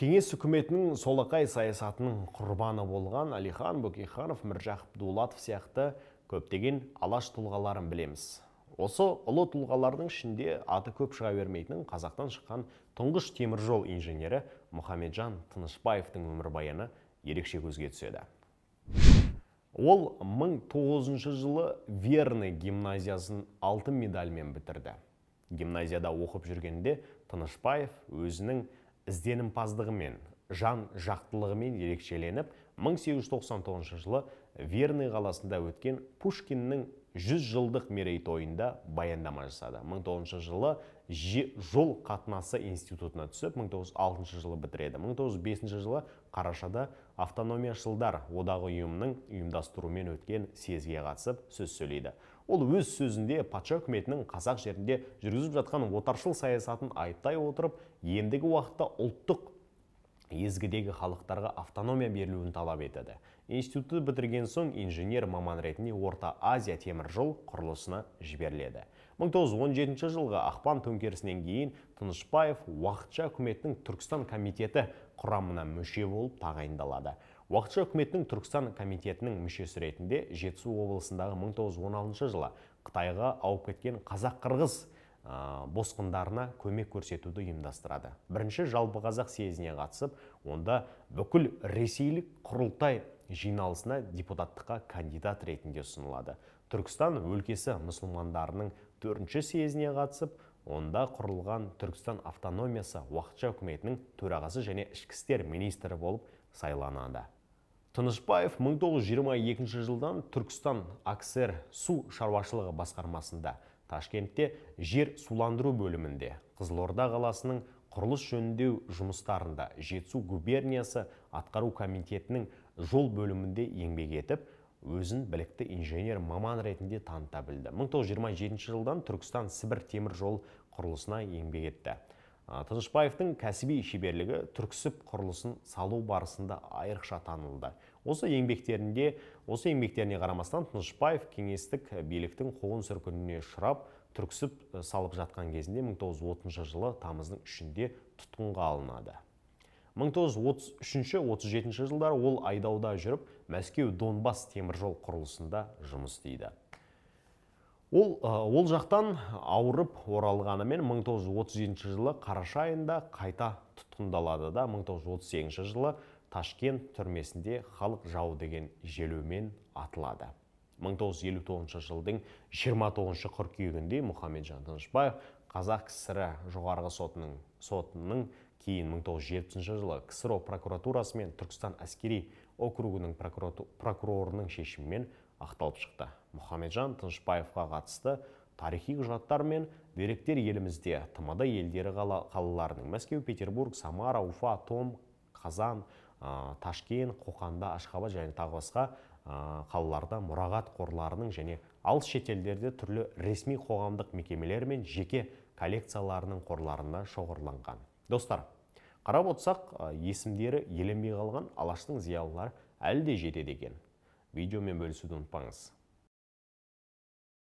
кеңес үкіметінің солақай саясатының құрбаны болған әлихан бөкейханов міржақып дулатов сияқты көптеген алаш тұлғаларын білеміз осы ұлы тұлғалардың ішінде аты көп шыға бермейтін қазақтан шыққан тұңғыш теміржол инженері мұхамеджан тынышбаевтың өмірбаяны ерекше көзге түседі ол 19 жылы верный гимназиясын алтын медальмен бітірді гимназияда оқып жүргенде тынышбаев өзінің ізденімпаздығымен жан жақтылығымен ерекшеленіп 1899 жылы верный қаласында өткен пушкиннің 100 жылдық мерейтойында баяндама жасады 1900 жылы жол қатынасы институтына түсіп 1906 жылы бітіреді 1905 жылы қарашада автономияшылдар одағы ұйымының ұйымдастыруымен өткен сезге қатысып сөз сөйлейді ол өз сөзінде патша үкіметінің қазақ жерінде жүргізіп жатқан отаршыл саясатын айыптай отырып ендігі уақытта ұлттық езгідегі халықтарға автономия берілуін талап етеді институтты бітірген соң инженер маман ретінде орта азия темір жол құрылысына жіберіледі 1917 жылғы ақпан төңкерісінен кейін тынышбаев уақытша үкіметтің түркістан комитеті құрамына мүше болып тағайындалады уақытша үкіметтің түркістан комитетінің мүшесі ретінде жетісу облысындағы 1916 жылы қытайға ауып кеткен қазақ қырғыз босқындарына көмек көрсетуді ұйымдастырады бірінші жалпы қазақ съезіне қатысып онда бүкіл ресейлік құрылтай жиналысына депутаттыққа кандидат ретінде ұсынылады түркістан өлкесі мұсылмандарының төртінші съезіне қатысып онда құрылған түркістан автономиясы уақытша үкіметінің төрағасы және ішкі істер министрі болып сайланады тынышбаев 1922 жылдан түркістан акср су шаруашылығы басқармасында ташкентте жер суландыру бөлімінде қызылорда қаласының құрылыс жөндеу жұмыстарында Жетсу губерниясы атқару комитетінің жол бөлімінде еңбек етіп өзін білікті инженер маман ретінде таныта білді 1927 жылдан түркістан сібір темір жол құрылысына еңбек етті тынышбаевтың кәсіби шеберлігі түрксіп құрылысын салу барысында айрықша танылды осы еңбектерінде осы еңбектеріне қарамастан тынышбаев кеңестік биліктің қуғын сүргініне ұшырап түрксіп салып жатқан кезінде 1930 жылы тамыздың үшінде тұтқынға алынады 1933-37 жылдары ол айдауда жүріп мәскеу донбас теміржол құрылысында жұмыс істейді ол ол жақтан ауырып оралғанымен 1937 жылы қараша айында қайта тұтқындалады да 1938 жылы ташкент түрмесінде халық жауы деген желеумен атылады 1959 жылдың 29 қыркүйегінде мұхамеджан тынышбаев қазақ кср жоғарғы сотының сотының кейін 1970 жылы ксро прокуратурасы мен түркістан әскери округінің прокурорының шешімімен ақталып шықты мұхамеджан тынышбаевқа қатысты тарихи құжаттар мен деректер елімізде тмд елдері қала, қалаларының мәскеу петербург самара уфа том қазан ташкент қоқанда ашхабад және тағы басқа қалаларда мұрағат қорларының және алыс шетелдерде түрлі ресми қоғамдық мекемелер мен жеке коллекцияларының қорларында шоғырланған достар қарап отсақ есімдері еленбей қалған алаштың зиялылары әлі де жетеді екен видеомен бөлісуді ұмытпаңыз